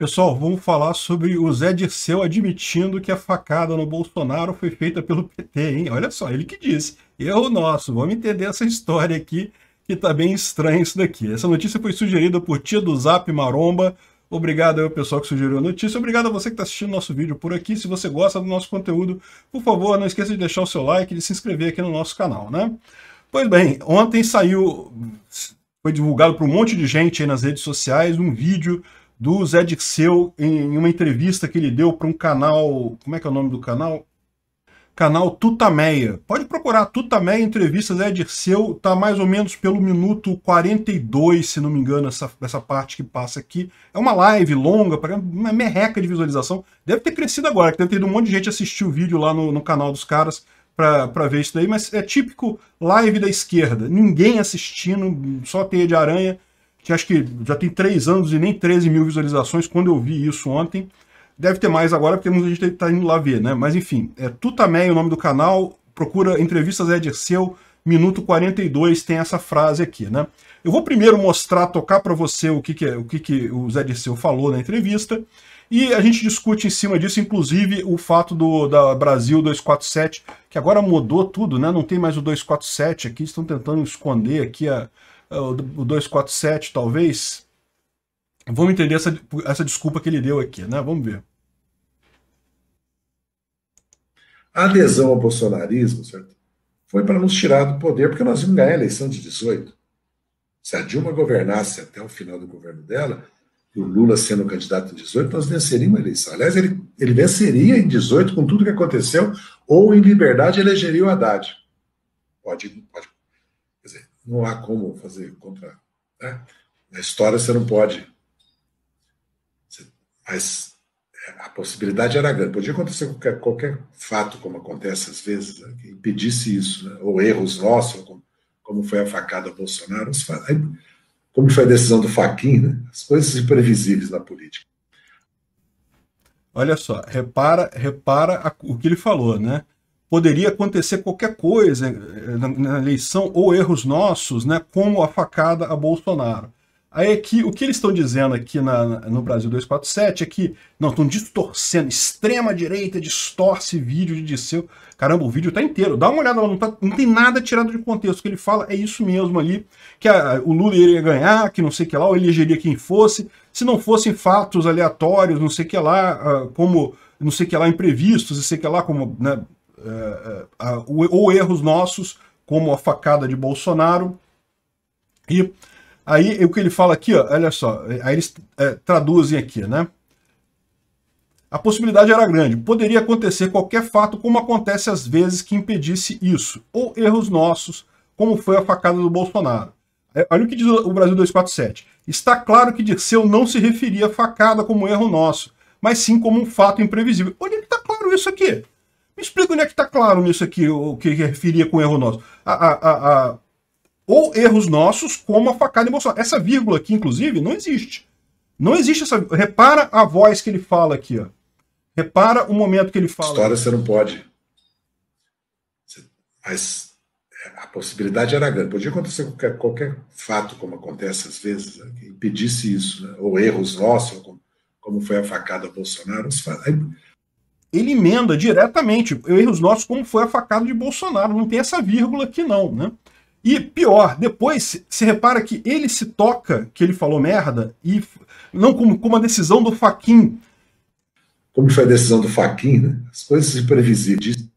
Pessoal, vamos falar sobre o Zé Dirceu admitindo que a facada no Bolsonaro foi feita pelo PT, hein? Olha só, ele que disse. Erro nosso, vamos entender essa história aqui, que tá bem estranha isso daqui. Essa notícia foi sugerida por tia do Zap Maromba. Obrigado ao pessoal que sugeriu a notícia. Obrigado a você que está assistindo nosso vídeo por aqui. Se você gosta do nosso conteúdo, por favor, não esqueça de deixar o seu like e de se inscrever aqui no nosso canal, né? Pois bem, ontem saiu, foi divulgado para um monte de gente nas redes sociais um vídeo do Zé Dixeu em uma entrevista que ele deu para um canal. Como é que é o nome do canal? Canal Tutameia. Pode procurar Tutameia Entrevista Zé Dirceu, tá mais ou menos pelo minuto 42, se não me engano, essa, essa parte que passa aqui. É uma live longa, uma merreca de visualização. Deve ter crescido agora, que deve ter ido um monte de gente assistir o vídeo lá no, no canal dos caras para ver isso daí, mas é típico live da esquerda. Ninguém assistindo, só teia de aranha que acho que já tem 3 anos e nem 13 mil visualizações quando eu vi isso ontem. Deve ter mais agora, porque a gente está indo lá ver, né? Mas enfim, é Tutamé é o nome do canal, procura Entrevistas Ed é Dirceu, minuto 42 tem essa frase aqui, né? Eu vou primeiro mostrar, tocar para você o que, que, é, o que, que o Zé Dirceu falou na entrevista, e a gente discute em cima disso, inclusive, o fato do da Brasil 247, que agora mudou tudo, né? Não tem mais o 247 aqui, estão tentando esconder aqui a, é, o 247 talvez. Vamos entender essa, essa desculpa que ele deu aqui, né? Vamos ver. A adesão ao bolsonarismo certo? foi para nos tirar do poder, porque nós íamos ganhar a eleição de 18. Se a Dilma governasse até o final do governo dela, e o Lula sendo candidato em 18, nós venceríamos a eleição. Aliás, ele, ele venceria em 18 com tudo que aconteceu, ou em liberdade elegeria o Haddad. Pode, pode não há como fazer contra. Né? Na história você não pode. Mas é, a possibilidade era grande. Podia acontecer qualquer, qualquer fato, como acontece às vezes, né? que impedisse isso, né? ou erros nossos, como, como foi a facada Bolsonaro, como foi a decisão do Faquin, né? as coisas imprevisíveis na política. Olha só, repara, repara o que ele falou, né? poderia acontecer qualquer coisa eh, na eleição ou erros nossos, né, como a facada a Bolsonaro. Aí aqui, o que eles estão dizendo aqui na, no Brasil 247 é que, não, estão distorcendo, extrema-direita distorce vídeo de Disseu. Caramba, o vídeo tá inteiro, dá uma olhada lá, não, tá, não tem nada tirado de contexto. O que ele fala é isso mesmo ali, que a, o Lula iria ganhar, que não sei o que lá, ou elegeria quem fosse, se não fossem fatos aleatórios, não sei o que lá, ah, como não sei o que lá, imprevistos, não sei o que lá, como né, é, é, ou erros nossos, como a facada de Bolsonaro. E aí é o que ele fala aqui, ó, olha só, aí eles é, traduzem aqui, né? A possibilidade era grande. Poderia acontecer qualquer fato, como acontece às vezes, que impedisse isso. Ou erros nossos, como foi a facada do Bolsonaro. olha o que diz o Brasil 247. Está claro que Dirceu não se referia à facada como erro nosso, mas sim como um fato imprevisível. Olha que está claro isso aqui. Me explica onde é que está claro nisso aqui, o que referia com erro nosso. A, a, a, ou erros nossos, como a facada emocional Bolsonaro. Essa vírgula aqui, inclusive, não existe. Não existe essa. Repara a voz que ele fala aqui, ó. Repara o momento que ele fala. História você não pode. Mas é, a possibilidade era grande. Podia acontecer qualquer, qualquer fato, como acontece às vezes, né, que impedisse isso, né? ou erros nossos, como, como foi a facada Bolsonaro. Aí, ele emenda diretamente erros nossos, como foi a facada de Bolsonaro. Não tem essa vírgula aqui, não, né? E pior, depois se repara que ele se toca que ele falou merda e não como, como a decisão do Faquin. Como foi a decisão do Faquin, né? As coisas imprevisíveis. Disse,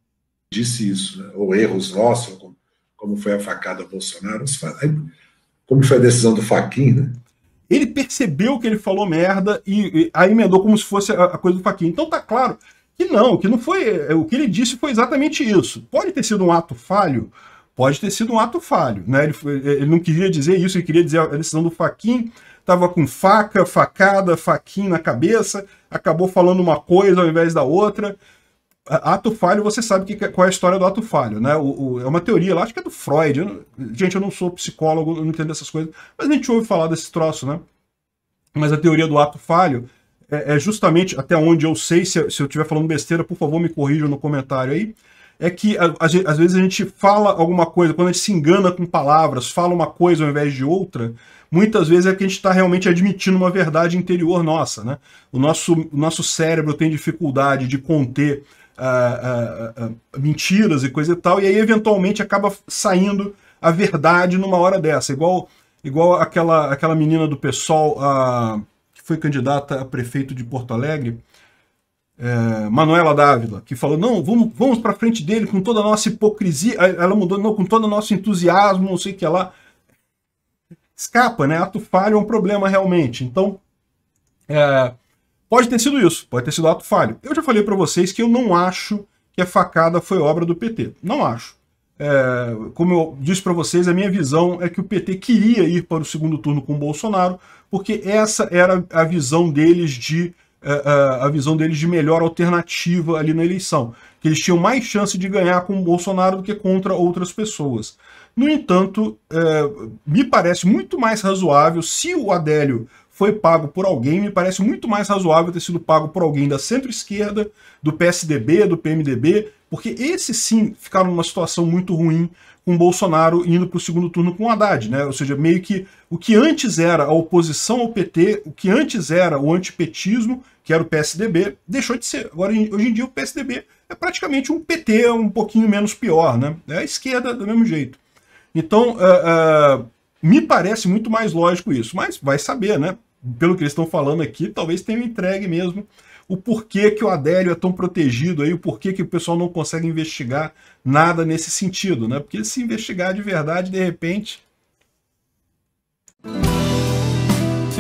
disse isso, né? ou erros nossos, como, como foi a facada Bolsonaro, como foi a decisão do Faquin, né? Ele percebeu que ele falou merda e, e aí emendou como se fosse a, a coisa do Faquin. Então tá claro que não, que não foi. É, o que ele disse foi exatamente isso. Pode ter sido um ato falho, pode ter sido um ato falho. Né? Ele, é, ele não queria dizer isso, ele queria dizer a decisão do Faquin estava com faca, facada, faquin na cabeça, acabou falando uma coisa ao invés da outra. Ato falho, você sabe que, qual é a história do ato falho, né? O, o, é uma teoria lá, acho que é do Freud. Eu gente, eu não sou psicólogo, eu não entendo essas coisas, mas a gente ouve falar desse troço, né? Mas a teoria do ato falho é, é justamente até onde eu sei, se, se eu estiver falando besteira, por favor, me corrija no comentário aí é que às vezes a gente fala alguma coisa, quando a gente se engana com palavras, fala uma coisa ao invés de outra, muitas vezes é que a gente está realmente admitindo uma verdade interior nossa. Né? O, nosso, o nosso cérebro tem dificuldade de conter ah, ah, ah, mentiras e coisa e tal, e aí eventualmente acaba saindo a verdade numa hora dessa, igual, igual aquela, aquela menina do pessoal foi candidata a prefeito de Porto Alegre, é, Manuela Dávila, que falou: não, vamos, vamos para frente dele com toda a nossa hipocrisia. Ela mudou, não, com todo o nosso entusiasmo, não sei o que lá. Escapa, né? Ato falho é um problema realmente. Então, é, pode ter sido isso, pode ter sido ato falho. Eu já falei para vocês que eu não acho que a facada foi obra do PT. Não acho. É, como eu disse para vocês, a minha visão é que o PT queria ir para o segundo turno com o Bolsonaro, porque essa era a visão deles de é, é, a visão deles de melhor alternativa ali na eleição, que eles tinham mais chance de ganhar com o Bolsonaro do que contra outras pessoas. No entanto, é, me parece muito mais razoável se o Adélio foi pago por alguém, me parece muito mais razoável ter sido pago por alguém da centro-esquerda, do PSDB, do PMDB, porque esses sim ficaram numa situação muito ruim com Bolsonaro indo para o segundo turno com Haddad, né? Ou seja, meio que o que antes era a oposição ao PT, o que antes era o antipetismo, que era o PSDB, deixou de ser. Agora, hoje em dia, o PSDB é praticamente um PT um pouquinho menos pior, né? É a esquerda do mesmo jeito. Então, uh, uh, me parece muito mais lógico isso, mas vai saber, né? pelo que eles estão falando aqui, talvez tenham entregue mesmo o porquê que o Adélio é tão protegido aí, o porquê que o pessoal não consegue investigar nada nesse sentido, né? Porque se investigar de verdade, de repente,